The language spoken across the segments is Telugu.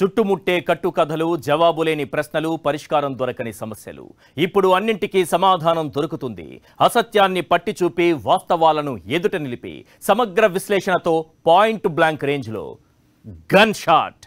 చుట్టుముట్టే కట్టుకథలు జవాబులేని ప్రశ్నలు పరిష్కారం దొరకని సమస్యలు ఇప్పుడు అన్నింటికీ సమాధానం దొరుకుతుంది అసత్యాన్ని పట్టి చూపి వాస్తవాలను ఎదుట నిలిపి సమగ్ర విశ్లేషణతో పాయింట్ బ్లాంక్ రేంజ్లో గన్ షాట్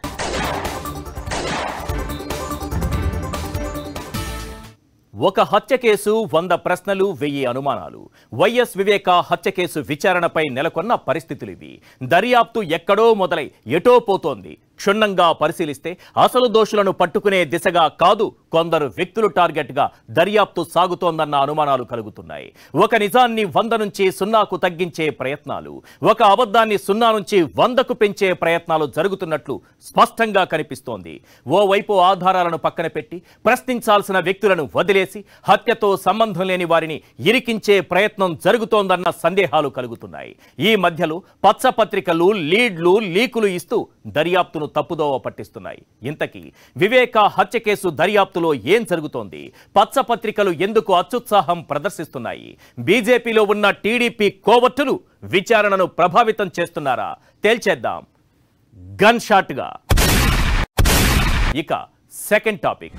ఒక హత్య కేసు వంద ప్రశ్నలు వెయ్యి అనుమానాలు వైఎస్ వివేక హత్య కేసు విచారణపై నెలకొన్న పరిస్థితులు ఇవి దర్యాప్తు ఎక్కడో మొదలై ఎటో పోతోంది క్షుణ్ణంగా పరిశీలిస్తే అసలు దోషులను పట్టుకునే దిశగా కాదు కొందరు వ్యక్తులు టార్గెట్గా దర్యాప్తు సాగుతోందన్న అనుమానాలు కలుగుతున్నాయి ఒక నిజాన్ని వంద నుంచి సున్నాకు తగ్గించే ప్రయత్నాలు ఒక అబద్ధాన్ని సున్నా నుంచి వందకు పెంచే ప్రయత్నాలు జరుగుతున్నట్లు స్పష్టంగా కనిపిస్తోంది ఓవైపు ఆధారాలను పక్కన పెట్టి ప్రశ్నించాల్సిన వ్యక్తులను వదిలేసి హత్యతో సంబంధం లేని వారిని ఇరికించే ప్రయత్నం జరుగుతోందన్న సందేహాలు కలుగుతున్నాయి ఈ మధ్యలో పచ్చపత్రికలు లీడ్లు లీకులు ఇస్తూ దర్యాప్తును తప్పుదోవ పట్టిస్తున్నాయి ఇంతకీ వివేక హత్య కేసు దర్యాప్తులో ఏం జరుగుతోంది పత్రికలు ఎందుకు అత్యుత్సాహం ప్రదర్శిస్తున్నాయి బీజేపీలో ఉన్న టీడీపీ కోవట్టులు విచారణను ప్రభావితం చేస్తున్నారా తేల్చేద్దాం గన్ షాట్గా ఇక సెకండ్ టాపిక్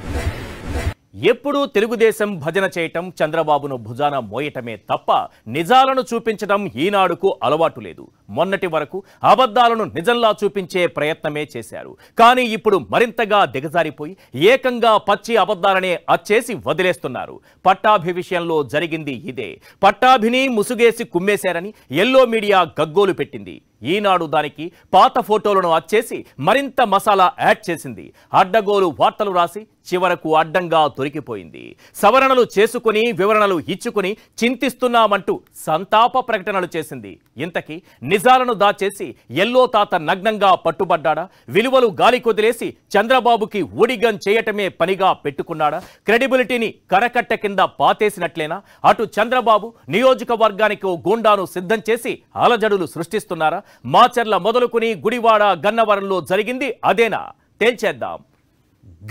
ఎప్పుడూ తెలుగుదేశం భజన చేయటం చంద్రబాబును భుజాన మోయటమే తప్ప నిజాలను చూపించటం ఈనాడుకు అలవాటు లేదు మొన్నటి వరకు అబద్ధాలను నిజంలా చూపించే ప్రయత్నమే చేశారు కానీ ఇప్పుడు మరింతగా దిగజారిపోయి ఏకంగా పచ్చి అబద్ధాలనే అచ్చేసి వదిలేస్తున్నారు పట్టాభి విషయంలో జరిగింది ఇదే పట్టాభిని ముసుగేసి కుమ్మేశారని ఎల్లో మీడియా గగ్గోలు పెట్టింది ఈనాడు దానికి పాత ఫోటోలను అచ్చేసి మరింత మసాలా యాడ్ చేసింది అడ్డగోలు వార్తలు రాసి చివరకు అడ్డంగా దొరికిపోయింది సవరణలు చేసుకుని వివరణలు ఇచ్చుకుని చింతిస్తున్నామంటూ సంతాప ప్రకటనలు చేసింది ఇంతకీ నిజాలను దాచేసి ఎల్లో తాత నగ్నంగా పట్టుబడ్డా విలువలు గాలి కొదిలేసి చంద్రబాబుకి ఊడిగం చేయటమే పనిగా పెట్టుకున్నాడా క్రెడిబిలిటీని కరకట్ట కింద పాతేసినట్లేనా అటు చంద్రబాబు నియోజకవర్గానికి ఓ గూండాను సిద్ధం చేసి అలజడులు సృష్టిస్తున్నారా మాచర్ల మొదలుకుని గుడివాడ గన్నవరంలో జరిగింది అదేనా తేల్చేద్దాం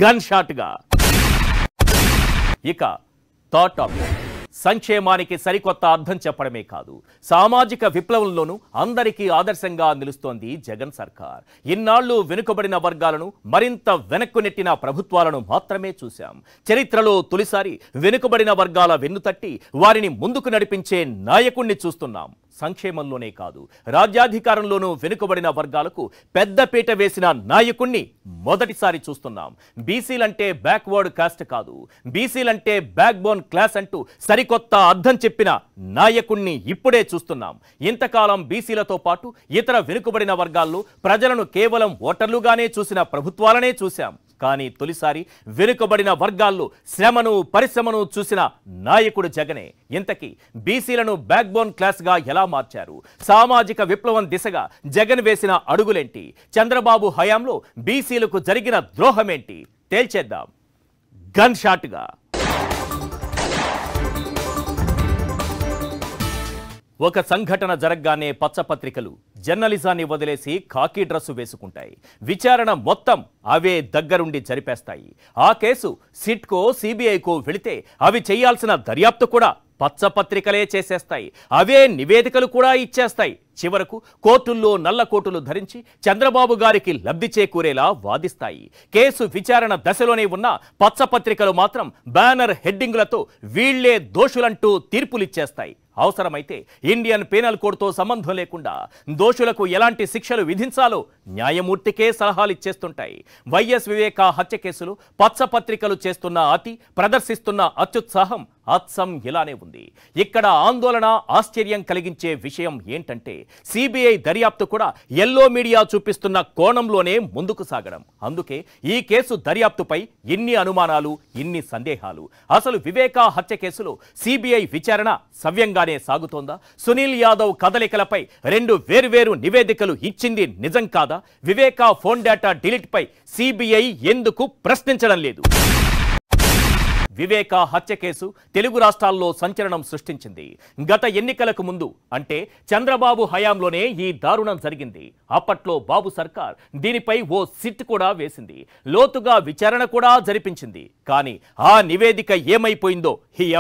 గన్ షాట్గా ఇక థాట్ ఆఫ్ సంక్షేమానికి సరికొత్త అర్థం చెప్పడమే కాదు సామాజిక విప్లవంలోనూ అందరికీ ఆదర్శంగా నిలుస్తోంది జగన్ సర్కార్ ఇన్నాళ్లు వెనుకబడిన వర్గాలను మరింత వెనక్కు నెట్టిన ప్రభుత్వాలను మాత్రమే చూశాం చరిత్రలో తొలిసారి వెనుకబడిన వర్గాల వెన్నుతట్టి వారిని ముందుకు నడిపించే నాయకుణ్ణి చూస్తున్నాం సంక్షేమంలోనే కాదు రాజ్యాధికారంలోనూ వెనుకబడిన వర్గాలకు పెద్దపీట వేసిన నాయకుణ్ణి మొదటిసారి చూస్తున్నాం బీసీలంటే బ్యాక్వర్డ్ కాస్ట్ కాదు బీసీలంటే బ్యాక్బోన్ క్లాస్ అంటూ సరికొత్త అర్థం చెప్పిన నాయకుణ్ణి ఇప్పుడే చూస్తున్నాం ఇంతకాలం బీసీలతో పాటు ఇతర వెనుకబడిన వర్గాల్లో ప్రజలను కేవలం ఓటర్లుగానే చూసిన ప్రభుత్వాలనే చూశాం కానీ తొలిసారి వెనుకబడిన వర్గాల్లో శ్రమను పరిశ్రమను చూసిన నాయకుడు జగనే ఇంతకీ బీసీలను బ్యాక్బోన్ క్లాస్గా ఎలా మార్చారు సామాజిక విప్లవం దిశగా జగన్ వేసిన అడుగులేంటి చంద్రబాబు హయాంలో బీసీలకు జరిగిన ద్రోహమేంటి తేల్చేద్దాం గన్ షాట్గా ఒక సంఘటన జరగ్గానే పచ్చపత్రికలు జర్నలిజాన్ని వదిలేసి ఖాకీ డ్రస్సు వేసుకుంటాయి విచారణ మొత్తం అవే దగ్గరుండి జరిపేస్తాయి ఆ కేసు సిట్కో సిబిఐకో వెళితే అవి చేయాల్సిన దర్యాప్తు కూడా పచ్చపత్రికలే చేసేస్తాయి అవే నివేదికలు కూడా ఇచ్చేస్తాయి చివరకు కోర్టుల్లో నల్ల కోటులు ధరించి చంద్రబాబు గారికి లబ్ధి చేకూరేలా వాదిస్తాయి కేసు విచారణ దశలోనే ఉన్న పచ్చపత్రికలు మాత్రం బ్యానర్ హెడ్డింగులతో వీళ్లే దోషులంటూ తీర్పులిచ్చేస్తాయి అవసరమైతే ఇండియన్ పీనల్ కోడ్తో సంబంధం లేకుండా దోషులకు ఎలాంటి శిక్షలు విధించాలో న్యాయమూర్తికే సలహాలిచ్చేస్తుంటాయి వైఎస్ వివేక హత్య కేసులు పచ్చపత్రికలు చేస్తున్న అతి ప్రదర్శిస్తున్న అత్యుత్సాహం అత్సం ఇలానే ఉంది ఇక్కడ ఆందోళన ఆశ్చర్యం కలిగించే విషయం ఏంటంటే సిబిఐ దర్యాప్తు కూడా ఎల్లో మీడియా చూపిస్తున్న కోణంలోనే ముందుకు సాగడం అందుకే ఈ కేసు దర్యాప్తుపై ఇన్ని అనుమానాలు ఇన్ని సందేహాలు అసలు వివేకా హత్య కేసులో సిబిఐ విచారణ సవ్యంగానే సాగుతోందా సునీల్ యాదవ్ కదలికలపై రెండు వేర్వేరు నివేదికలు ఇచ్చింది నిజం కాదా వివేకా ఫోన్ డేటా డిలీట్పై సిబిఐ ఎందుకు ప్రశ్నించడం లేదు వివేక హత్య కేసు తెలుగు రాష్ట్రాల్లో సంచలనం సృష్టించింది గత ఎన్నికలకు ముందు అంటే చంద్రబాబు హయాంలోనే ఈ దారుణం జరిగింది అప్పట్లో బాబు సర్కార్ దీనిపై ఓ సిట్ కూడా వేసింది లోతుగా విచారణ కూడా జరిపించింది కానీ ఆ నివేదిక ఏమైపోయిందో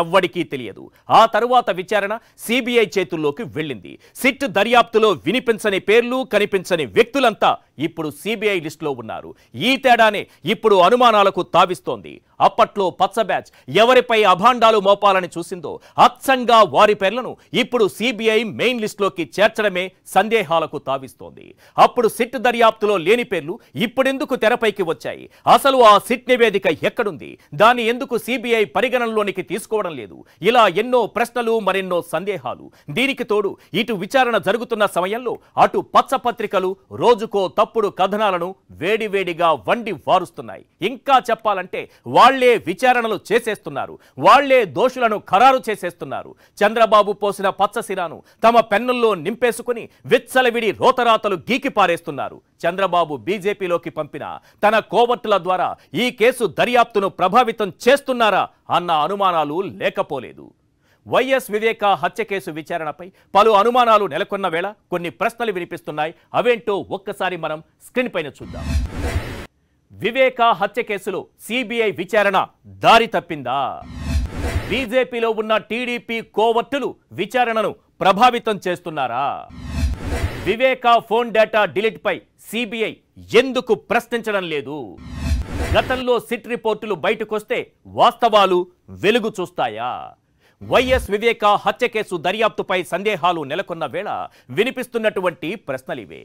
ఎవ్వడికీ తెలియదు ఆ తరువాత విచారణ సిబిఐ చేతుల్లోకి వెళ్ళింది సిట్ దర్యాప్తులో వినిపించని పేర్లు కనిపించని వ్యక్తులంతా ఇప్పుడు సిబిఐ లిస్టులో ఉన్నారు ఈ తేడానే ఇప్పుడు అనుమానాలకు తావిస్తోంది అప్పట్లో పచ్చబ్యాచ్ బ్యాచ్ ఎవరిపై అభాండాలు మోపాలని చూసిందో అచ్చంగా వారి పేర్లను ఇప్పుడు సిబిఐ మెయిన్ లిస్టులోకి చేర్చడమే సందేహాలకు తావిస్తోంది అప్పుడు సిట్ దర్యాప్తులో లేని పేర్లు ఇప్పుడెందుకు తెరపైకి వచ్చాయి అసలు ఆ సిట్ నివేదిక ఎక్కడుంది దాన్ని ఎందుకు సిబిఐ పరిగణనలోనికి తీసుకోవడం లేదు ఇలా ఎన్నో ప్రశ్నలు మరెన్నో సందేహాలు దీనికి తోడు ఇటు విచారణ జరుగుతున్న సమయంలో అటు పచ్చపత్రికలు రోజుకో తప్పుడు కథనాలను వేడివేడిగా వండి వారుస్తున్నాయి ఇంకా చెప్పాలంటే వాళ్లే విచారణలు చేసేస్తున్నారు వాళ్లే దోషులను ఖరారు చేసేస్తున్నారు చంద్రబాబు పోసిన పచ్చసిరాను తమ పెన్నుల్లో నింపేసుకుని విచ్చలవిడి రోతరాతలు గీకి పారేస్తున్నారు చంద్రబాబు బీజేపీలోకి పంపిన తన కోవర్టుల ద్వారా ఈ కేసు దర్యాప్తును ప్రభావితం చేస్తున్నారా అన్న అనుమానాలు లేకపోలేదు వైఎస్ వివేక హత్య కేసు విచారణపై పలు అనుమానాలు నెలకొన్న వేళ కొన్ని ప్రశ్నలు వినిపిస్తున్నాయి అవేంటో ఒక్కసారి మనం స్క్రీన్ పైన చూద్దాం వివేక హత్య కేసులో సిబిఐ విచారణ దారి తప్పిందా బీజేపీలో ఉన్న టీడీపీ కోవర్టులు విచారణను ప్రభావితం చేస్తున్నారా వివేక ఫోన్ డేటా డిలీట్పై సిబిఐ ఎందుకు ప్రశ్నించడం లేదు గతంలో సిట్ రిపోర్టులు బయటకొస్తే వాస్తవాలు వెలుగు చూస్తాయా వైఎస్ వివేక హత్య కేసు దర్యాప్తుపై సందేహాలు నెలకొన్న వేళ వినిపిస్తున్నటువంటి ప్రశ్నలివే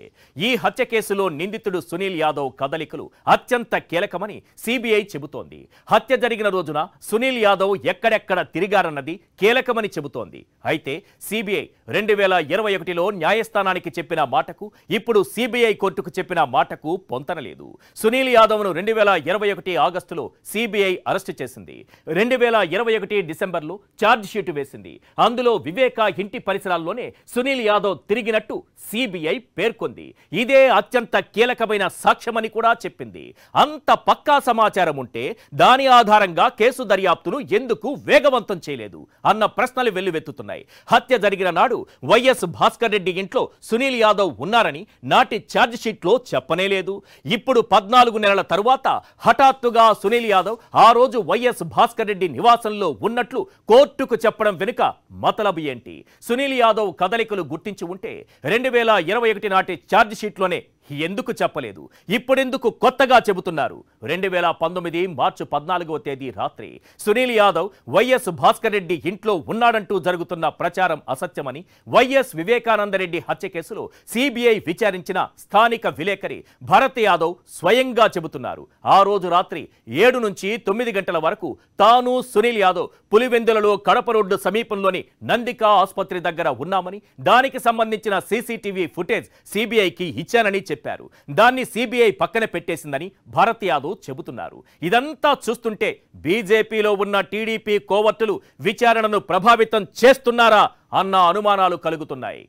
ఈ హత్య కేసులో నిందితుడు సునీల్ యాదవ్ కదలికలు అత్యంత కీలకమని సిబిఐ చెబుతోంది హత్య జరిగిన రోజున సునీల్ యాదవ్ ఎక్కడెక్కడ తిరిగారన్నది కీలకమని చెబుతోంది అయితే సిబిఐ రెండు వేల ఇరవై ఒకటిలో న్యాయస్థానానికి చెప్పిన మాటకు ఇప్పుడు సిబిఐ కోర్టుకు చెప్పిన మాటకు పొంతనలేదు సునీల్ యాదవ్ను రెండు వేల ఇరవై ఒకటి ఆగస్టులో సిబిఐ అరెస్టు చేసింది రెండు వేల ఇరవై ఒకటి డిసెంబర్లో ఛార్జ్ ఛార్జ్షీట్ వేసింది అందులో వివేక ఇంటి పరిసరాల్లోనే సునీల్ యాదవ్ తిరిగినట్టు సిబిఐ పేర్కొంది ఇదే అత్యంత కీలకమైన సాక్ష్యమని కూడా చెప్పింది అంత పక్కా సమాచారం ఉంటే దాని ఆధారంగా కేసు దర్యాప్తును ఎందుకు వేగవంతం చేయలేదు అన్న ప్రశ్నలు వెల్లువెత్తుతున్నాయి హత్య జరిగిన నాడు వైఎస్ భాస్కర్ రెడ్డి ఇంట్లో సునీల్ యాదవ్ ఉన్నారని నాటి ఛార్జ్షీట్లో చెప్పనేలేదు ఇప్పుడు పద్నాలుగు నెలల తరువాత హఠాత్తుగా సునీల్ యాదవ్ ఆ రోజు వైఎస్ భాస్కర్ రెడ్డి నివాసంలో ఉన్నట్లు కోర్టుకు చెప్పడం వెనుక మతలబు ఏంటి సునీల్ యాదవ్ కదలికలు గుర్తించి ఉంటే రెండు వేల ఇరవై ఒకటి నాటి ఛార్జ్ షీట్లోనే ఎందుకు చెప్పలేదు ఇప్పుడెందుకు కొత్తగా చెబుతున్నారు రెండు వేల పంతొమ్మిది మార్చి పద్నాలుగవ తేదీ రాత్రి సునీల్ యాదవ్ వైఎస్ భాస్కర్ రెడ్డి ఇంట్లో ఉన్నాడంటూ జరుగుతున్న ప్రచారం అసత్యమని వైఎస్ వివేకానందరెడ్డి హత్య కేసులో సిబిఐ విచారించిన స్థానిక విలేకరి భరత్ యాదవ్ స్వయంగా చెబుతున్నారు ఆ రోజు రాత్రి ఏడు నుంచి తొమ్మిది గంటల వరకు తాను సునీల్ యాదవ్ పులివెందులలో కడప రోడ్డు సమీపంలోని నందికా ఆసుపత్రి దగ్గర ఉన్నామని దానికి సంబంధించిన సీసీటీవీ ఫుటేజ్ సిబిఐకి ఇచ్చానని చెప్పారు చెప్పారు దాన్ని సిబిఐ పక్కన పెట్టేసిందని భారత్ యాదవ్ చెబుతున్నారు ఇదంతా చూస్తుంటే బీజేపీలో ఉన్న టీడీపీ కోవర్టులు విచారణను ప్రభావితం చేస్తున్నారా అన్న అనుమానాలు కలుగుతున్నాయి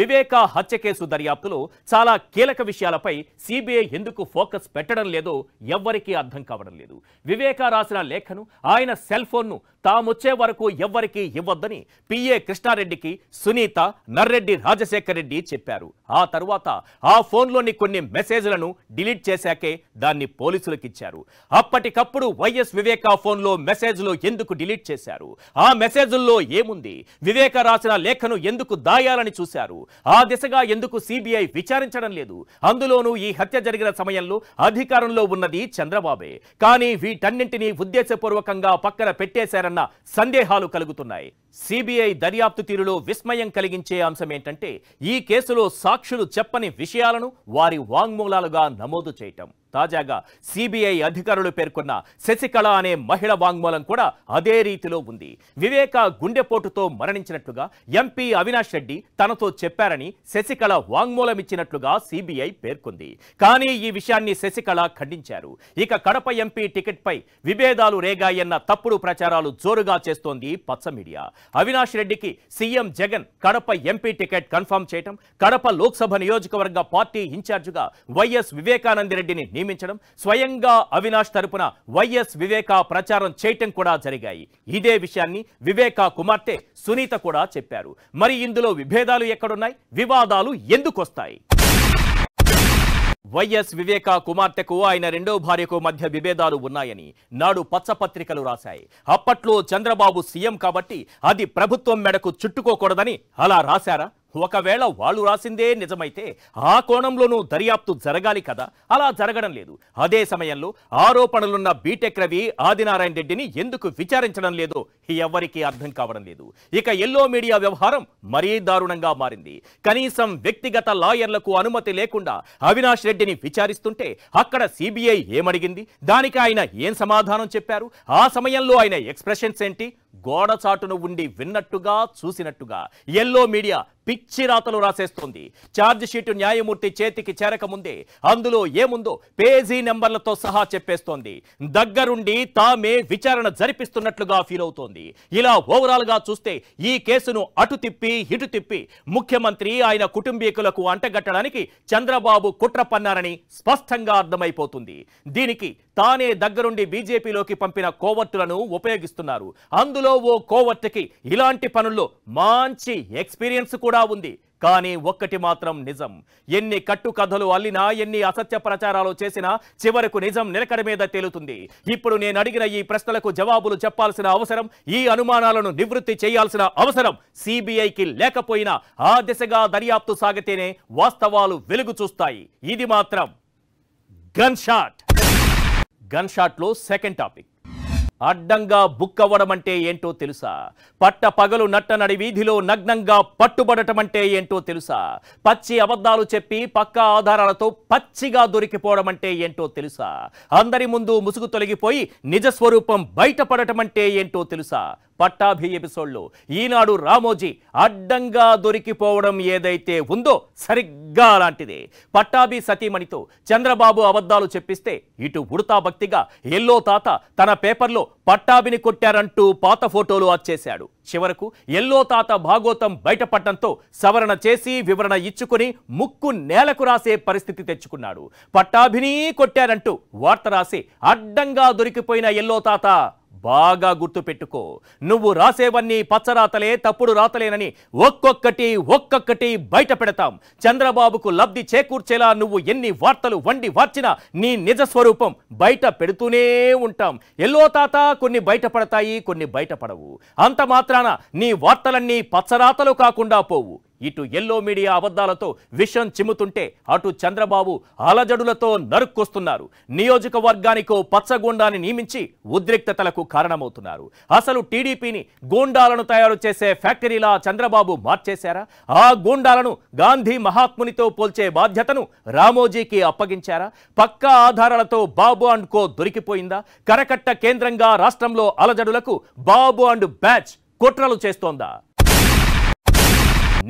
వివేక హత్య కేసు దర్యాప్తులో చాలా కీలక విషయాలపై సిబిఐ ఎందుకు ఫోకస్ పెట్టడం లేదో ఎవ్వరికీ అర్థం కావడం లేదు వివేక రాసిన లేఖను ఆయన సెల్ తాముచ్చే వరకు ఎవ్వరికీ ఇవ్వద్దని పిఏ కృష్ణారెడ్డికి సునీత నర్రెడ్డి రాజశేఖర్ రెడ్డి చెప్పారు ఆ తర్వాత ఆ ఫోన్లోని కొన్ని మెసేజ్లను డిలీట్ చేశాకే దాన్ని పోలీసులకిచ్చారు అప్పటికప్పుడు వైఎస్ వివేక ఫోన్లో లో ఎందుకు డిలీట్ చేశారు ఆ మెసేజ్ల్లో ఏముంది వివేక రాసిన లేఖను ఎందుకు దాయాలని చూశారు ఆ దిశగా ఎందుకు సిబిఐ విచారించడం లేదు అందులోనూ ఈ హత్య జరిగిన సమయంలో అధికారంలో ఉన్నది చంద్రబాబే కానీ వీటన్నింటినీ ఉద్దేశపూర్వకంగా పక్కన పెట్టేశారన్న చేశారన్న సందేహాలు కలుగుతున్నాయి సిబిఐ దర్యాప్తు తీరులో విస్మయం కలిగించే అంశం ఏంటంటే ఈ కేసులో సాక్షులు చెప్పని విషయాలను వారి వాంగ్మూలాలుగా నమోదు చేయటం తాజాగా సిబిఐ అధికారులు పేర్కొన్న శశికళ అనే మహిళ వాంగ్మూలం కూడా అదే రీతిలో ఉంది వివేక గుండెపోటుతో మరణించినట్లుగా ఎంపీ అవినాష్ రెడ్డి తనతో చెప్పారని శశికళ వాంగ్మూలం ఇచ్చినట్లుగా సిబిఐ పేర్కొంది కానీ ఈ విషయాన్ని శశికళ ఖండించారు ఇక కడప ఎంపీ టికెట్పై విభేదాలు రేగాయన్న తప్పుడు ప్రచారాలు జోరుగా చేస్తోంది పచ్చ మీడియా అవినాష్ రెడ్డికి CM Jagan Kadapa MP ticket confirm చేయడం కడప లోక్సభ నియోజకవర్గ పార్టీ ఇన్ఛార్జిగా వైఎస్ వివేకానందరెడ్డిని నియమించడం స్వయంగా అవినాష్ తరపున వైఎస్ వివేక ప్రచారం చేయటం కూడా జరిగాయి ఇదే విషయాన్ని వివేక కుమార్తె సునీత కూడా చెప్పారు మరి ఇందులో విభేదాలు ఎక్కడున్నాయి వివాదాలు ఎందుకు వస్తాయి వైఎస్ వివేక కుమార్తెకు ఆయన రెండో భార్యకు మధ్య విభేదాలు ఉన్నాయని నాడు పచ్చపత్రికలు రాశాయి అప్పట్లో చంద్రబాబు సీఎం కాబట్టి అది ప్రభుత్వం మెడకు చుట్టుకోకూడదని అలా రాశారా ఒకవేళ వాళ్ళు రాసిందే నిజమైతే ఆ కోణంలోనూ దర్యాప్తు జరగాలి కదా అలా జరగడం లేదు అదే సమయంలో ఆరోపణలున్న బీటెక్ రవి ఆదినారాయణ రెడ్డిని ఎందుకు విచారించడం లేదో ఎవరికీ అర్థం కావడం లేదు ఇక ఎల్లో మీడియా వ్యవహారం మరీ దారుణంగా మారింది కనీసం వ్యక్తిగత లాయర్లకు అనుమతి లేకుండా అవినాష్ రెడ్డిని విచారిస్తుంటే అక్కడ సిబిఐ ఏమడిగింది దానికి ఆయన ఏం సమాధానం చెప్పారు ఆ సమయంలో ఆయన ఎక్స్ప్రెషన్స్ ఏంటి గోడ ఉండి విన్నట్టుగా చూసినట్టుగా ఎల్లో మీడియా పిచ్చి రాతలు రాసేస్తోంది ఛార్జ్ షీటు న్యాయమూర్తి చేతికి చేరకముందే అందులో ఏముందో పేజీ నెంబర్లతో సహా చెప్పేస్తోంది దగ్గరుండి తామే విచారణ జరిపిస్తున్నట్లుగా ఫీల్ అవుతోంది ఇలా ఓవరాల్గా చూస్తే ఈ కేసును అటు తిప్పి ఇటు తిప్పి ముఖ్యమంత్రి ఆయన కుటుంబీకులకు అంటగట్టడానికి చంద్రబాబు కుట్ర పన్నారని స్పష్టంగా అర్థమైపోతుంది దీనికి తానే దగ్గరుండి బీజేపీలోకి పంపిన కోవర్టులను ఉపయోగిస్తున్నారు అందులో అందులో ఓ కోవర్ట్కి ఇలాంటి పనుల్లో మంచి ఎక్స్పీరియన్స్ కూడా ఉంది కానీ ఒక్కటి మాత్రం నిజం ఎన్ని కట్టు కథలు అల్లినా ఎన్ని అసత్య ప్రచారాలు చేసినా చివరకు నిజం నిలకడ మీద తేలుతుంది ఇప్పుడు నేను అడిగిన ఈ ప్రశ్నలకు జవాబులు చెప్పాల్సిన అవసరం ఈ అనుమానాలను నివృత్తి చేయాల్సిన అవసరం సిబిఐకి లేకపోయినా ఆ దిశగా దర్యాప్తు సాగితేనే వాస్తవాలు వెలుగు చూస్తాయి ఇది మాత్రం గన్షాట్ గన్షాట్లో సెకండ్ టాపిక్ అడ్డంగా బుక్కవ్వడం అంటే ఏంటో తెలుసా పట్ట పగలు నట్టనడి వీధిలో నగ్నంగా పట్టుబడటం అంటే ఏంటో తెలుసా పచ్చి అబద్ధాలు చెప్పి పక్క ఆధారాలతో పచ్చిగా దొరికిపోవడం అంటే ఏంటో తెలుసా అందరి ముందు ముసుగు తొలగిపోయి నిజస్వరూపం బయటపడటం అంటే ఏంటో తెలుసా పట్టాభి ఎపిసోడ్లో ఈనాడు రామోజీ అడ్డంగా దొరికిపోవడం ఏదైతే ఉందో సరిగ్గా అలాంటిది పట్టాభి సతీమణితో చంద్రబాబు అబద్ధాలు చెప్పిస్తే ఇటు ఉడతా భక్తిగా ఎల్లో తాత తన పేపర్లో పట్టాభిని కొట్టారంటూ పాత ఫోటోలు అచ్చేశాడు చివరకు ఎల్లో తాత భాగోతం బయటపడటంతో సవరణ చేసి వివరణ ఇచ్చుకుని ముక్కు నేలకు రాసే పరిస్థితి తెచ్చుకున్నాడు పట్టాభిని కొట్టారంటూ వార్త రాసి అడ్డంగా దొరికిపోయిన ఎల్లో తాత బాగా గుర్తుపెట్టుకో నువ్వు రాసేవన్నీ పచ్చరాతలే తప్పుడు రాతలేనని ఒక్కొక్కటి ఒక్కొక్కటి బయట పెడతాం చంద్రబాబుకు లబ్ధి చేకూర్చేలా నువ్వు ఎన్ని వార్తలు వండి వార్చినా నీ నిజ స్వరూపం బయట పెడుతూనే ఉంటాం ఎల్లో తాత కొన్ని బయటపడతాయి కొన్ని బయటపడవు అంత మాత్రాన నీ వార్తలన్నీ పచ్చరాతలు కాకుండా పోవు ఇటు ఎల్లో మీడియా అబద్ధాలతో విషం చిమ్ముతుంటే అటు చంద్రబాబు అలజడులతో నరుక్కొస్తున్నారు నియోజకవర్గానికో పచ్చగోండాన్ని నియమించి ఉద్రిక్తతలకు కారణమవుతున్నారు అసలు టీడీపీని గూండాలను తయారు చేసే ఫ్యాక్టరీలా చంద్రబాబు మార్చేశారా ఆ గూండాలను గాంధీ మహాత్మునితో పోల్చే బాధ్యతను రామోజీకి అప్పగించారా పక్కా ఆధారాలతో బాబు అండ్ కో దొరికిపోయిందా కరకట్ట కేంద్రంగా రాష్ట్రంలో అలజడులకు బాబు అండ్ బ్యాచ్ కుట్రలు చేస్తోందా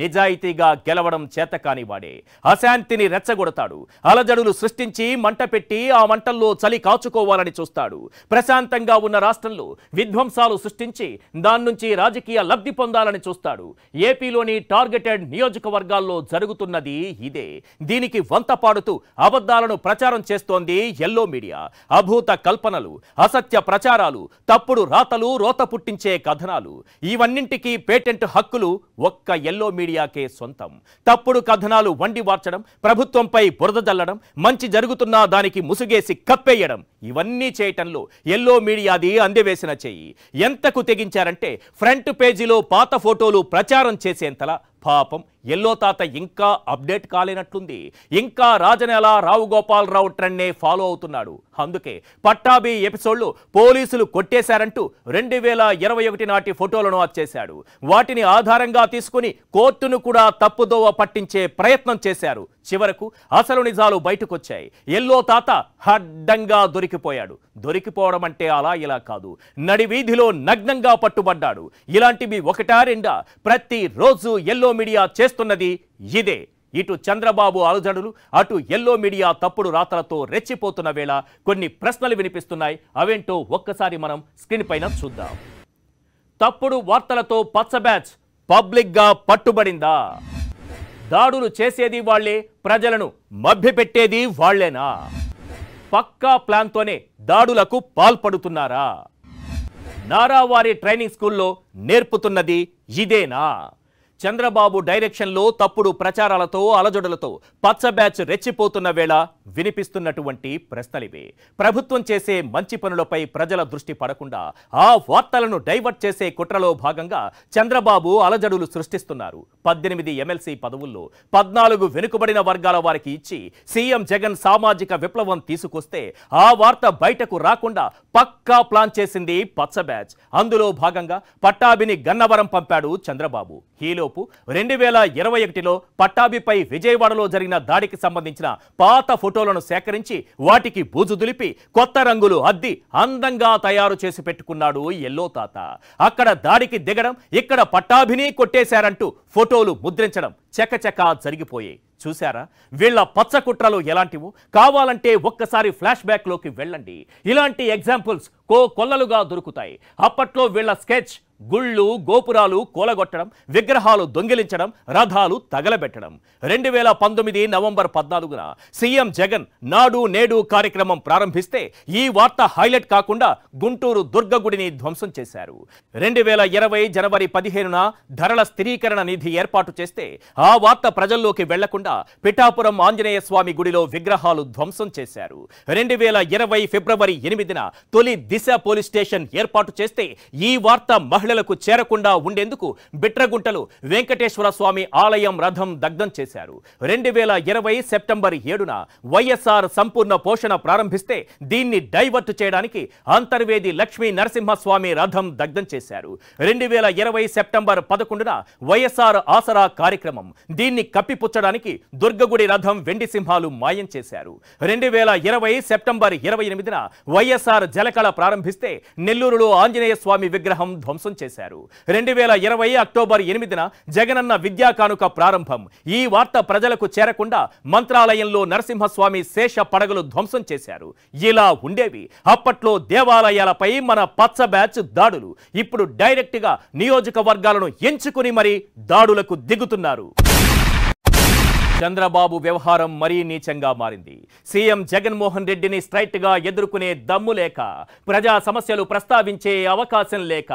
నిజాయితీగా గెలవడం కాని వాడే అశాంతిని రెచ్చగొడతాడు అలజడులు సృష్టించి మంట పెట్టి ఆ మంటల్లో చలి కాచుకోవాలని చూస్తాడు ప్రశాంతంగా ఉన్న రాష్ట్రంలో విధ్వంసాలు సృష్టించి దాని నుంచి రాజకీయ లబ్ధి పొందాలని చూస్తాడు ఏపీలోని టార్గెటెడ్ నియోజకవర్గాల్లో జరుగుతున్నది ఇదే దీనికి వంత పాడుతూ అబద్ధాలను ప్రచారం చేస్తోంది ఎల్లో మీడియా అభూత కల్పనలు అసత్య ప్రచారాలు తప్పుడు రాతలు రోత పుట్టించే కథనాలు ఇవన్నింటికీ పేటెంట్ హక్కులు ఒక్క ఎల్లో మీడియా మీడియాకే సొంతం తప్పుడు కథనాలు వండి వార్చడం ప్రభుత్వంపై బురద జల్లడం మంచి జరుగుతున్నా దానికి ముసుగేసి కప్పేయడం ఇవన్నీ చేయటంలో ఎల్లో మీడియాది అందివేసిన చెయ్యి ఎంతకు తెగించారంటే ఫ్రంట్ పేజీలో పాత ఫోటోలు ప్రచారం చేసేంతలా పాపం ఎల్లో తాత ఇంకా అప్డేట్ కాలేనట్లుంది ఇంకా రాజనేల రావు గోపాలరావు ట్రెండ్నే ఫాలో అవుతున్నాడు అందుకే పట్టాభి ఎపిసోడ్లు పోలీసులు కొట్టేశారంటూ రెండు వేల ఇరవై ఒకటి నాటి ఫోటోలను వచ్చేశాడు వాటిని ఆధారంగా తీసుకుని కోర్టును కూడా తప్పుదోవ పట్టించే ప్రయత్నం చేశారు చివరకు అసలు నిజాలు బయటకొచ్చాయి ఎల్లో తాత హడ్డంగా దొరికిపోయాడు దొరికిపోవడం అంటే అలా ఇలా కాదు నడి వీధిలో నగ్నంగా పట్టుబడ్డాడు ఇలాంటివి ఒకటా రెండా ప్రతిరోజు ఎల్లో మీడియా చేస్తూ చేస్తున్నది ఇదే ఇటు చంద్రబాబు అలజడులు అటు ఎల్లో మీడియా తప్పుడు రాతలతో రెచ్చిపోతున్న వేళ కొన్ని ప్రశ్నలు వినిపిస్తున్నాయి అవేంటో ఒక్కసారి మనం స్క్రీన్ పైన చూద్దాం తప్పుడు వార్తలతో పచ్చ బ్యాచ్ పబ్లిక్గా పట్టుబడిందా దాడులు చేసేది వాళ్లే ప్రజలను మభ్యపెట్టేది వాళ్లేనా పక్కా ప్లాన్తోనే దాడులకు పాల్పడుతున్నారా నారావారి ట్రైనింగ్ స్కూల్లో నేర్పుతున్నది ఇదేనా చంద్రబాబు డైరెక్షన్లో తప్పుడు ప్రచారాలతో అలజడులతో పచ్చ బ్యాచ్ రెచ్చిపోతున్న వేళ వినిపిస్తున్నటువంటి ప్రశ్నలివి ప్రభుత్వం చేసే మంచి పనులపై ప్రజల దృష్టి పడకుండా ఆ వార్తలను డైవర్ట్ చేసే కుట్రలో భాగంగా చంద్రబాబు అలజడులు సృష్టిస్తున్నారు పద్దెనిమిది ఎమ్మెల్సీ పదవుల్లో పద్నాలుగు వెనుకబడిన వర్గాల వారికి ఇచ్చి సీఎం జగన్ సామాజిక విప్లవం తీసుకొస్తే ఆ వార్త బయటకు రాకుండా పక్కా ప్లాన్ చేసింది పచ్చ బ్యాచ్ అందులో భాగంగా పట్టాభిని గన్నవరం పంపాడు చంద్రబాబు ఈలోపు రెండు వేల ఇరవై ఒకటిలో పట్టాభిపై విజయవాడలో జరిగిన దాడికి సంబంధించిన పాత ఫోటోలను సేకరించి వాటికి బూజు దులిపి కొత్త రంగులు అద్ది అందంగా తయారు చేసి పెట్టుకున్నాడు ఎల్లో తాత అక్కడ దాడికి దిగడం ఇక్కడ పట్టాభిని కొట్టేశారంటూ ఫోటోలు ముద్రించడం చకచకా జరిగిపోయాయి చూశారా వీళ్ళ పచ్చకుట్రలు ఎలాంటివో కావాలంటే ఒక్కసారి ఫ్లాష్ బ్యాక్ లోకి వెళ్ళండి ఇలాంటి ఎగ్జాంపుల్స్ కో కొల్లలుగా దొరుకుతాయి అప్పట్లో వీళ్ళ స్కెచ్ గుళ్ళు గోపురాలు కూలగొట్టడం విగ్రహాలు దొంగిలించడం రథాలు తగలబెట్టడం రెండు వేల పంతొమ్మిది నవంబర్ పద్నాలుగున సీఎం జగన్ నాడు నేడు కార్యక్రమం ప్రారంభిస్తే ఈ వార్త హైలైట్ కాకుండా గుంటూరు దుర్గగుడిని ధ్వంసం చేశారు రెండు వేల ఇరవై జనవరి పదిహేనున ధరల స్థిరీకరణ నిధి ఏర్పాటు చేస్తే ఆ వార్త ప్రజల్లోకి వెళ్లకుండా పిఠాపురం ఆంజనేయ స్వామి గుడిలో విగ్రహాలు ధ్వంసం చేశారు రెండు వేల ఇరవై ఫిబ్రవరి ఎనిమిదిన తొలి దిశ పోలీస్ స్టేషన్ ఏర్పాటు చేస్తే ఈ వార్త మహిళ మహిళలకు చేరకుండా ఉండేందుకు బిట్రగుంటలు వెంకటేశ్వర స్వామి ఆలయం రథం దగ్ధం చేశారు రెండు వేల ఇరవై సెప్టెంబర్ ఏడున వైఎస్ఆర్ సంపూర్ణ పోషణ ప్రారంభిస్తే దీన్ని డైవర్ట్ చేయడానికి అంతర్వేది లక్ష్మీ నరసింహస్వామి రథం దగ్ధం చేశారు రెండు వేల ఇరవై సెప్టెంబర్ పదకొండున వైఎస్ఆర్ ఆసరా కార్యక్రమం దీన్ని కప్పిపుచ్చడానికి దుర్గగుడి రథం వెండి సింహాలు మాయం చేశారు రెండు వేల ఇరవై సెప్టెంబర్ ఇరవై ఎనిమిదిన వైఎస్ఆర్ జలకళ ప్రారంభిస్తే నెల్లూరులో ఆంజనేయ స్వామి విగ్రహం ధ్వంసం చేశారు రెండు వేల ఇరవై అక్టోబర్ ఎనిమిదిన జగనన్న విద్యా కానుక ప్రారంభం ఈ వార్త ప్రజలకు చేరకుండా మంత్రాలయంలో నరసింహస్వామి శేష పడగలు ధ్వంసం చేశారు ఇలా ఉండేవి అప్పట్లో దేవాలయాలపై మన పచ్చ బ్యాచ్ దాడులు ఇప్పుడు డైరెక్ట్ గా నియోజకవర్గాలను ఎంచుకుని మరి దాడులకు దిగుతున్నారు చంద్రబాబు వ్యవహారం మరీ నీచంగా మారింది సీఎం జగన్మోహన్ రెడ్డిని స్ట్రైట్ గా ఎదుర్కొనే దమ్ము లేక ప్రజా సమస్యలు ప్రస్తావించే అవకాశం లేక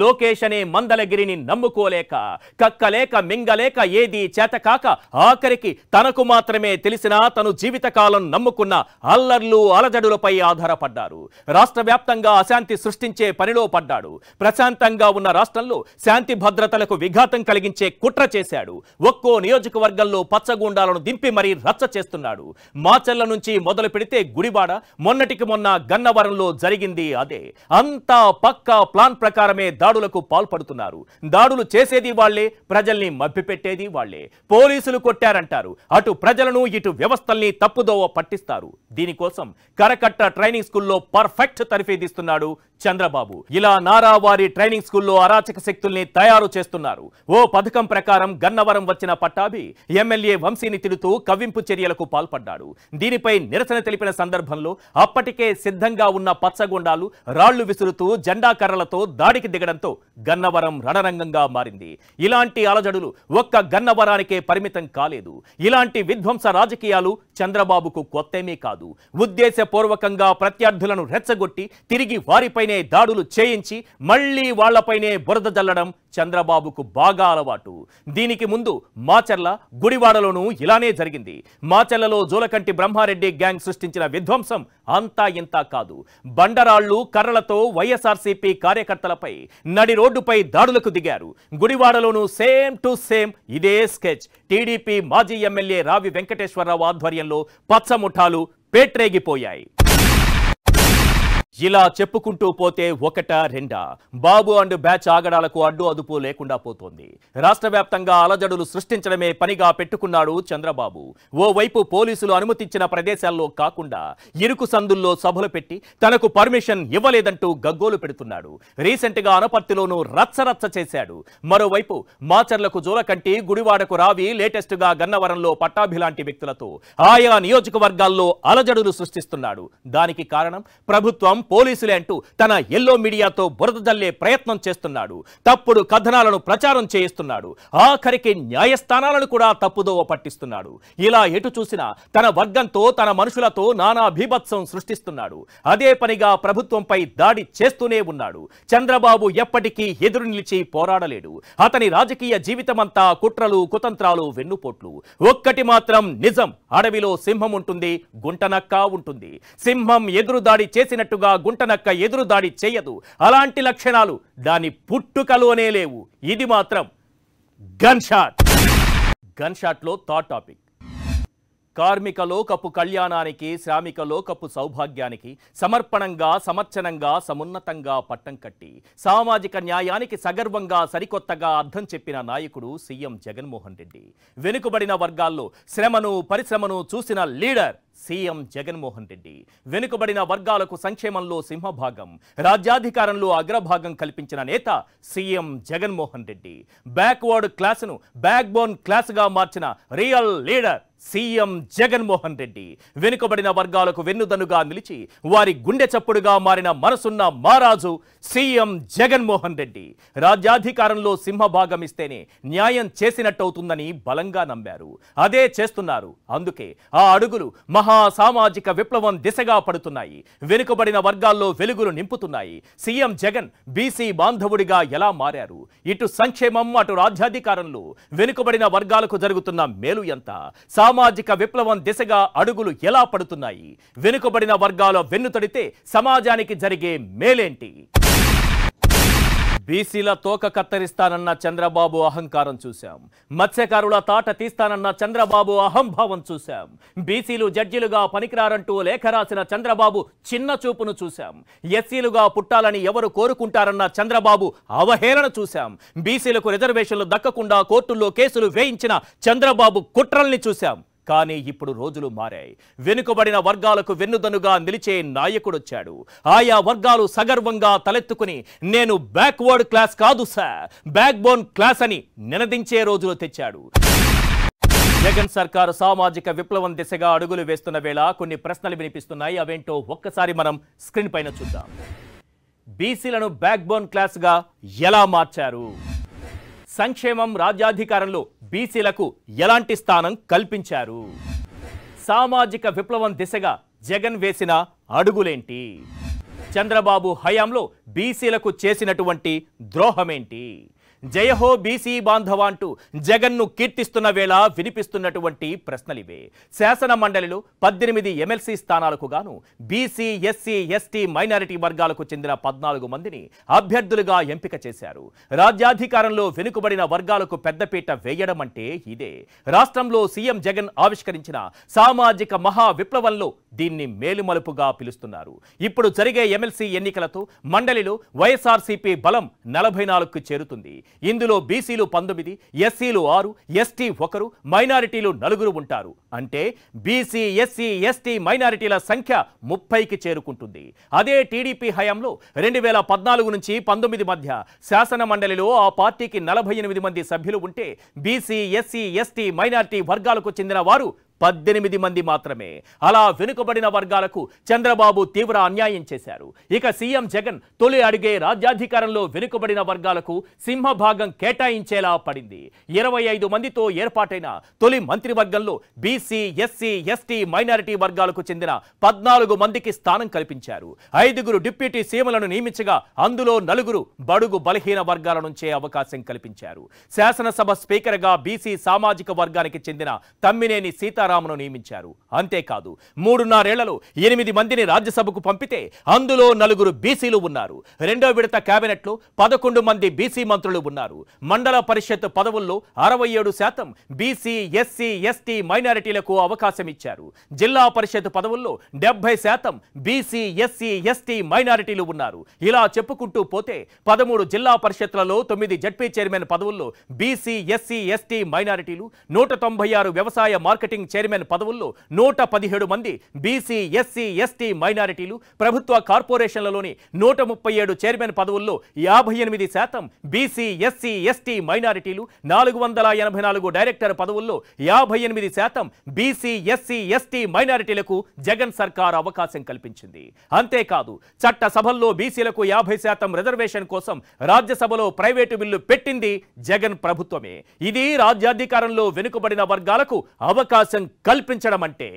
లోకేష్ అనే మందలగిరిని నమ్ముకోలేక కక్కలేక మింగలేక ఏది చేతకాక ఆఖరికి తనకు మాత్రమే తెలిసినా తను జీవితకాలం నమ్ముకున్న అల్లర్లు అలజడులపై ఆధారపడ్డారు రాష్ట్ర వ్యాప్తంగా అశాంతి సృష్టించే పనిలో పడ్డాడు ప్రశాంతంగా ఉన్న రాష్ట్రంలో శాంతి భద్రతలకు విఘాతం కలిగించే కుట్ర చేశాడు ఒక్కో నియోజకవర్గంలో పచ్చగు గుండాలను దింపి మరీ రచ్చ చేస్తున్నాడు మాచర్ల నుంచి మొదలు పెడితే గుడివాడ మొన్నటికి మొన్న గన్నవరంలో జరిగింది అదే అంతా పక్క ప్లాన్ ప్రకారమే దాడులకు పాల్పడుతున్నారు దాడులు చేసేది వాళ్లే ప్రజల్ని మభ్యపెట్టేది వాళ్లే పోలీసులు కొట్టారంటారు అటు ప్రజలను ఇటు వ్యవస్థల్ని తప్పుదోవ పట్టిస్తారు దీనికోసం కరకట్ట ట్రైనింగ్ స్కూల్లో పర్ఫెక్ట్ తరిఫీదిస్తున్నాడు చంద్రబాబు ఇలా నారా వారి ట్రైనింగ్ స్కూల్లో అరాచక శక్తుల్ని తయారు చేస్తున్నారు ఓ పథకం ప్రకారం గన్నవరం వచ్చిన పట్టాభి ఎమ్మెల్యే వంశీని తిడుతూ కవ్వింపు చర్యలకు పాల్పడ్డాడు దీనిపై నిరసన తెలిపిన సందర్భంలో అప్పటికే సిద్ధంగా ఉన్న పచ్చగొండాలు రాళ్లు విసురుతూ జెండా కర్రలతో దాడికి దిగడంతో గన్నవరం రణరంగంగా మారింది ఇలాంటి అలజడులు ఒక్క గన్నవరానికే పరిమితం కాలేదు ఇలాంటి విధ్వంస రాజకీయాలు చంద్రబాబుకు కొత్తమీ కాదు ఉద్దేశపూర్వకంగా ప్రత్యర్థులను రెచ్చగొట్టి తిరిగి వారిపైనే దాడులు చేయించి మళ్లీ వాళ్లపైనే బురద జల్లడం చంద్రబాబుకు బాగా అలవాటు దీనికి ముందు మాచర్ల గుడివాడలోనూ ఇలానే జరిగింది మాచెల్లలో జూలకంటి బ్రహ్మారెడ్డి గ్యాంగ్ సృష్టించిన విధ్వంసం అంతా ఇంతా కాదు బండరాళ్లు కర్రలతో వైఎస్ఆర్సీపీ కార్యకర్తలపై నడి రోడ్డుపై దాడులకు దిగారు గుడివాడలోనూ సేమ్ టు సేమ్ ఇదే స్కెచ్ టీడీపీ మాజీ ఎమ్మెల్యే రావి వెంకటేశ్వరరావు ఆధ్వర్యంలో పచ్చముఠాలు పేట్రేగిపోయాయి ఇలా చెప్పుకుంటూ పోతే ఒకట రెండా బాబు అండ్ బ్యాచ్ ఆగడాలకు అడ్డు అదుపు లేకుండా పోతోంది రాష్ట్ర వ్యాప్తంగా అలజడులు సృష్టించడమే పనిగా పెట్టుకున్నాడు చంద్రబాబు ఓవైపు పోలీసులు అనుమతించిన ప్రదేశాల్లో కాకుండా ఇరుకు సందుల్లో సభలు పెట్టి తనకు పర్మిషన్ ఇవ్వలేదంటూ గగ్గోలు పెడుతున్నాడు రీసెంట్ గా అనపర్తిలోనూ రచ్చరచ్చ చేశాడు మరోవైపు మాచర్లకు జోలకంటి గుడివాడకు రావి లేటెస్ట్ గా గన్నవరంలో పట్టాభిలాంటి వ్యక్తులతో ఆయా నియోజకవర్గాల్లో అలజడులు సృష్టిస్తున్నాడు దానికి కారణం ప్రభుత్వం పోలీసులే అంటూ తన ఎల్లో మీడియాతో బురద జల్లే ప్రయత్నం చేస్తున్నాడు తప్పుడు కథనాలను ప్రచారం చేయిస్తున్నాడు ఆఖరికి న్యాయస్థానాలను కూడా తప్పుదోవ పట్టిస్తున్నాడు ఇలా ఎటు చూసినా తన వర్గంతో తన మనుషులతో నానా భీభత్సం సృష్టిస్తున్నాడు అదే పనిగా ప్రభుత్వంపై దాడి చేస్తూనే ఉన్నాడు చంద్రబాబు ఎప్పటికీ ఎదురు నిలిచి పోరాడలేడు అతని రాజకీయ జీవితమంతా కుట్రలు కుతంత్రాలు వెన్నుపోట్లు ఒక్కటి మాత్రం నిజం అడవిలో సింహం ఉంటుంది గుంటనక్క ఉంటుంది సింహం ఎదురు దాడి చేసినట్టుగా నేరుగా గుంటనక్క ఎదురుదాడి చేయదు అలాంటి లక్షణాలు దాని పుట్టుకలోనే లేవు ఇది మాత్రం గన్ షాట్ గన్ షాట్లో థాట్ టాపిక్ కార్మిక లోకపు కళ్యాణానికి శ్రామిక లోకపు సౌభాగ్యానికి సమర్పణంగా సమర్చనంగా సమున్నతంగా పట్టం కట్టి సామాజిక న్యాయానికి సగర్వంగా సరికొత్తగా అర్థం చెప్పిన నాయకుడు సీఎం జగన్మోహన్ రెడ్డి వెనుకబడిన వర్గాల్లో శ్రమను పరిశ్రమను చూసిన లీడర్ సీఎం జగన్మోహన్ రెడ్డి వెనుకబడిన వర్గాలకు సంక్షేమంలో సింహభాగం రాజ్యాధికారంలో అగ్రభాగం కల్పించిన నేత సీఎం జగన్మోహన్ రెడ్డి బ్యాక్వర్డ్ క్లాసును బ్యాక్బోన్ క్లాసుగా మార్చిన real leader CM Jaganmohan Reddy వెనుకబడిన వర్గాలకు వెన్నుదన్నుగా నిలిచి వారి గుండె చప్పుడుగా మారిన మనసున్న మారాజు సీఎం జగన్మోహన్ రెడ్డి రాజ్యాధికారంలో ఇస్తేనే న్యాయం చేసినట్టవుతుందని బలంగా నమ్మారు అదే చేస్తున్నారు అందుకే ఆ అడుగులు మహా సామాజిక విప్లవం దిశగా పడుతున్నాయి వెనుకబడిన వర్గాల్లో వెలుగులు నింపుతున్నాయి సీఎం జగన్ బీసీ బాంధవుడిగా ఎలా మారారు ఇటు సంక్షేమం అటు రాజ్యాధికారంలో వెనుకబడిన వర్గాలకు జరుగుతున్న మేలు ఎంత సామాజిక విప్లవం దిశగా అడుగులు ఎలా పడుతున్నాయి వెనుకబడిన వర్గాల వెన్ను తడితే సమాజానికి జరిగే మేలేంటి బీసీల తోక కత్తరిస్తానన్న చంద్రబాబు అహంకారం చూశాం మత్స్యకారుల తాట తీస్తానన్న చంద్రబాబు అహంభావం చూశాం బీసీలు జడ్జీలుగా పనికిరారంటూ లేఖ రాసిన చంద్రబాబు చిన్న చూపును చూశాం ఎస్సీలుగా పుట్టాలని ఎవరు కోరుకుంటారన్న చంద్రబాబు అవహేళన చూశాం బీసీలకు రిజర్వేషన్లు దక్కకుండా కోర్టుల్లో కేసులు వేయించిన చంద్రబాబు కుట్రల్ని చూశాం కానీ ఇప్పుడు రోజులు మారాయి వెనుకబడిన వర్గాలకు వెన్నుదనుగా నిలిచే నాయకుడొచ్చాడు ఆయా వర్గాలు సగర్వంగా తలెత్తుకుని నేను బ్యాక్వర్డ్ క్లాస్ కాదు సార్ బ్యాక్ బోన్ క్లాస్ అని నినదించే రోజులు తెచ్చాడు జగన్ సర్కారు సామాజిక విప్లవం దిశగా అడుగులు వేస్తున్న వేళ కొన్ని ప్రశ్నలు వినిపిస్తున్నాయి అవేంటో ఒక్కసారి మనం స్క్రీన్ పైన చూద్దాం బీసీలను బ్యాక్ బోన్ క్లాస్గా ఎలా మార్చారు సంక్షేమం రాజ్యాధికారంలో బీసీలకు ఎలాంటి స్థానం కల్పించారు సామాజిక విప్లవం దిశగా జగన్ వేసిన అడుగులేంటి చంద్రబాబు హయాంలో బీసీలకు చేసినటువంటి ద్రోహమేంటి జయహో బీసీ బాంధవ అంటూ జగన్ను కీర్తిస్తున్న వేళ వినిపిస్తున్నటువంటి ప్రశ్నలివే శాసన మండలిలో పద్దెనిమిది ఎమ్మెల్సీ స్థానాలకు గాను బీసీ ఎస్సీ ఎస్టీ మైనారిటీ వర్గాలకు చెందిన పద్నాలుగు మందిని అభ్యర్థులుగా ఎంపిక చేశారు రాజ్యాధికారంలో వెనుకబడిన వర్గాలకు పెద్దపీట వేయడం అంటే ఇదే రాష్ట్రంలో సీఎం జగన్ ఆవిష్కరించిన సామాజిక మహా విప్లవంలో దీన్ని మేలుమలుపుగా పిలుస్తున్నారు ఇప్పుడు జరిగే ఎమ్మెల్సీ ఎన్నికలతో మండలిలో వైఎస్ఆర్సీపీ బలం నలభై నాలుగుకు చేరుతుంది ఇందులో బీసీలు పంతొమ్మిది ఎస్సీలు ఆరు ఎస్టీ ఒకరు మైనారిటీలు నలుగురు ఉంటారు అంటే బీసీ ఎస్సీ ఎస్టీ మైనారిటీల సంఖ్య ముప్పైకి చేరుకుంటుంది అదే టీడీపీ హయాంలో రెండు వేల పద్నాలుగు నుంచి పంతొమ్మిది మధ్య శాసన మండలిలో ఆ పార్టీకి నలభై ఎనిమిది మంది సభ్యులు ఉంటే బీసీ ఎస్సీ ఎస్టీ మైనారిటీ వర్గాలకు చెందిన వారు పద్దెనిమిది మంది మాత్రమే అలా వెనుకబడిన వర్గాలకు చంద్రబాబు తీవ్ర అన్యాయం చేశారు ఇక సీఎం జగన్ తొలి అడిగే రాజ్యాధికారంలో వెనుకబడిన వర్గాలకు సింహభాగం కేటాయించేలా పడింది ఇరవై ఐదు మందితో ఏర్పాటైన తొలి మంత్రివర్గంలో బీసీ ఎస్సీ ఎస్టీ మైనారిటీ వర్గాలకు చెందిన పద్నాలుగు మందికి స్థానం కల్పించారు ఐదుగురు డిప్యూటీ సీఎంలను నియమించగా అందులో నలుగురు బడుగు బలహీన వర్గాల నుంచే అవకాశం కల్పించారు శాసనసభ స్పీకర్గా బీసీ సామాజిక వర్గానికి చెందిన తమ్మినేని సీతా సీతారామును నియమించారు అంతేకాదు మూడున్నరేళ్లలో ఎనిమిది మందిని రాజ్యసభకు పంపితే అందులో నలుగురు బీసీలు ఉన్నారు రెండో విడత లో పదకొండు మంది బీసీ మంత్రులు ఉన్నారు మండల పరిషత్ పదవుల్లో అరవై ఏడు శాతం బీసీ ఎస్సీ ఎస్టీ మైనారిటీలకు అవకాశం ఇచ్చారు జిల్లా పరిషత్ పదవుల్లో డెబ్బై శాతం బీసీ ఎస్సీ ఎస్టీ మైనారిటీలు ఉన్నారు ఇలా చెప్పుకుంటూ పోతే పదమూడు జిల్లా పరిషత్లలో తొమ్మిది జడ్పీ చైర్మన్ పదవుల్లో బీసీ ఎస్సీ ఎస్టీ మైనారిటీలు నూట తొంభై ఆరు వ్యవసాయ మార్కెటింగ్ చైర్మన్ పదవుల్లో నూట పదిహేడు మంది బీసీ ఎస్సీ ఎస్టీ మైనారిటీలు ప్రభుత్వ కార్పొరేషన్లలోని నూట ముప్పై చైర్మన్ పదవుల్లో యాభై ఎనిమిది శాతం బీసీ ఎస్సీ ఎస్టీ మైనారిటీలు నాలుగు వందల ఎనభై నాలుగు డైరెక్టర్ పదవుల్లో యాభై ఎనిమిది శాతం బీసీ ఎస్సీ ఎస్టీ మైనారిటీలకు జగన్ సర్కార్ అవకాశం కల్పించింది అంతేకాదు చట్ట సభల్లో బీసీలకు యాభై శాతం రిజర్వేషన్ కోసం రాజ్యసభలో ప్రైవేటు బిల్లు పెట్టింది జగన్ ప్రభుత్వమే ఇది రాజ్యాధికారంలో వెనుకబడిన వర్గాలకు అవకాశం కల్పించడం అంటే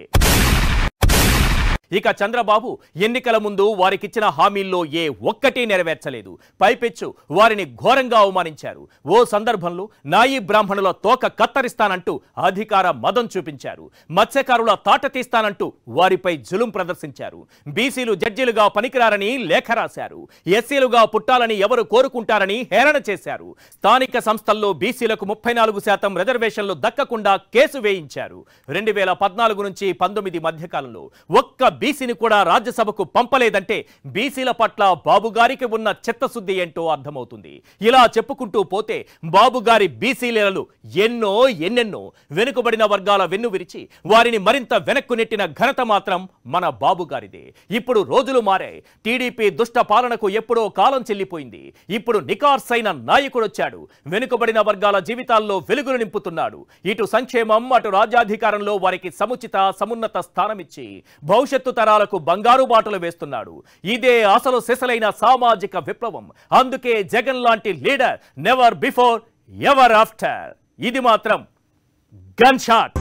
ఇక చంద్రబాబు ఎన్నికల ముందు వారికిచ్చిన హామీల్లో ఏ ఒక్కటి నెరవేర్చలేదు పైపెచ్చు వారిని ఘోరంగా అవమానించారు ఓ సందర్భంలో నాయి బ్రాహ్మణుల తోక కత్తరిస్తానంటూ అధికార మదం చూపించారు మత్స్యకారుల తాట తీస్తానంటూ వారిపై జులుం ప్రదర్శించారు బీసీలు జడ్జీలుగా పనికిరారని లేఖ రాశారు ఎస్సీలుగా పుట్టాలని ఎవరు కోరుకుంటారని హేరణ చేశారు స్థానిక సంస్థల్లో బీసీలకు ముప్పై నాలుగు శాతం రిజర్వేషన్లు దక్కకుండా కేసు వేయించారు రెండు వేల పద్నాలుగు నుంచి పంతొమ్మిది మధ్యకాలంలో ఒక్క బీసీని కూడా రాజ్యసభకు పంపలేదంటే బీసీల పట్ల బాబుగారికి ఉన్న చిత్తశుద్ధి ఏంటో అర్థమవుతుంది ఇలా చెప్పుకుంటూ పోతే బాబుగారి బీసీలీలలు ఎన్నో ఎన్నెన్నో వెనుకబడిన వర్గాల వెన్ను విరిచి వారిని మరింత వెనక్కు నెట్టిన ఘనత మాత్రం మన బాబుగారిదే ఇప్పుడు రోజులు మారాయి టీడీపీ దుష్ట పాలనకు ఎప్పుడో కాలం చెల్లిపోయింది ఇప్పుడు అయిన నాయకుడొచ్చాడు వెనుకబడిన వర్గాల జీవితాల్లో వెలుగులు నింపుతున్నాడు ఇటు సంక్షేమం అటు రాజ్యాధికారంలో వారికి సముచిత సమున్నత స్థానమిచ్చి భవిష్యత్తు భవిష్యత్తు తరాలకు బంగారు బాటలు వేస్తున్నాడు ఇదే అసలు సిసలైన సామాజిక విప్లవం అందుకే జగన్ లాంటి leader never before ever after ఇది మాత్రం గన్షాట్